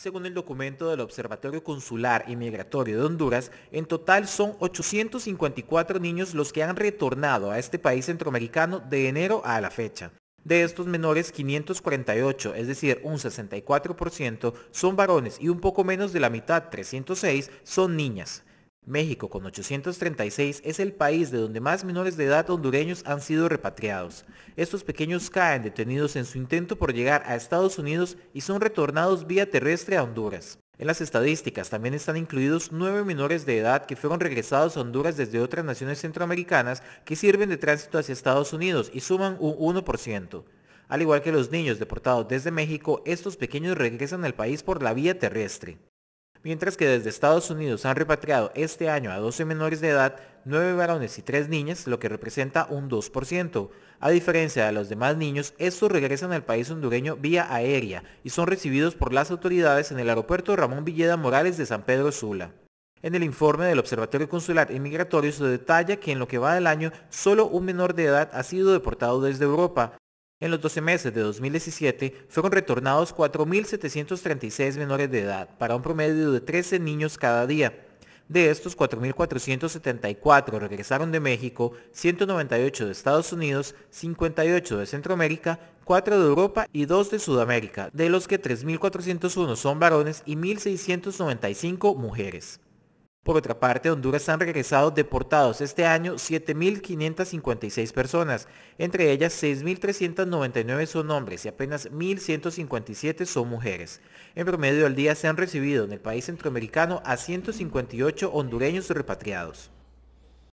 Según el documento del Observatorio Consular y Migratorio de Honduras, en total son 854 niños los que han retornado a este país centroamericano de enero a la fecha. De estos menores, 548, es decir, un 64%, son varones y un poco menos de la mitad, 306, son niñas. México, con 836, es el país de donde más menores de edad hondureños han sido repatriados. Estos pequeños caen detenidos en su intento por llegar a Estados Unidos y son retornados vía terrestre a Honduras. En las estadísticas también están incluidos nueve menores de edad que fueron regresados a Honduras desde otras naciones centroamericanas que sirven de tránsito hacia Estados Unidos y suman un 1%. Al igual que los niños deportados desde México, estos pequeños regresan al país por la vía terrestre. Mientras que desde Estados Unidos han repatriado este año a 12 menores de edad, 9 varones y 3 niñas, lo que representa un 2%. A diferencia de los demás niños, estos regresan al país hondureño vía aérea y son recibidos por las autoridades en el aeropuerto Ramón Villeda Morales de San Pedro Sula. En el informe del Observatorio Consular y se detalla que en lo que va del año, solo un menor de edad ha sido deportado desde Europa, en los 12 meses de 2017 fueron retornados 4.736 menores de edad, para un promedio de 13 niños cada día. De estos, 4.474 regresaron de México, 198 de Estados Unidos, 58 de Centroamérica, 4 de Europa y 2 de Sudamérica, de los que 3.401 son varones y 1.695 mujeres. Por otra parte, Honduras han regresado deportados este año 7.556 personas, entre ellas 6.399 son hombres y apenas 1.157 son mujeres. En promedio al día se han recibido en el país centroamericano a 158 hondureños repatriados.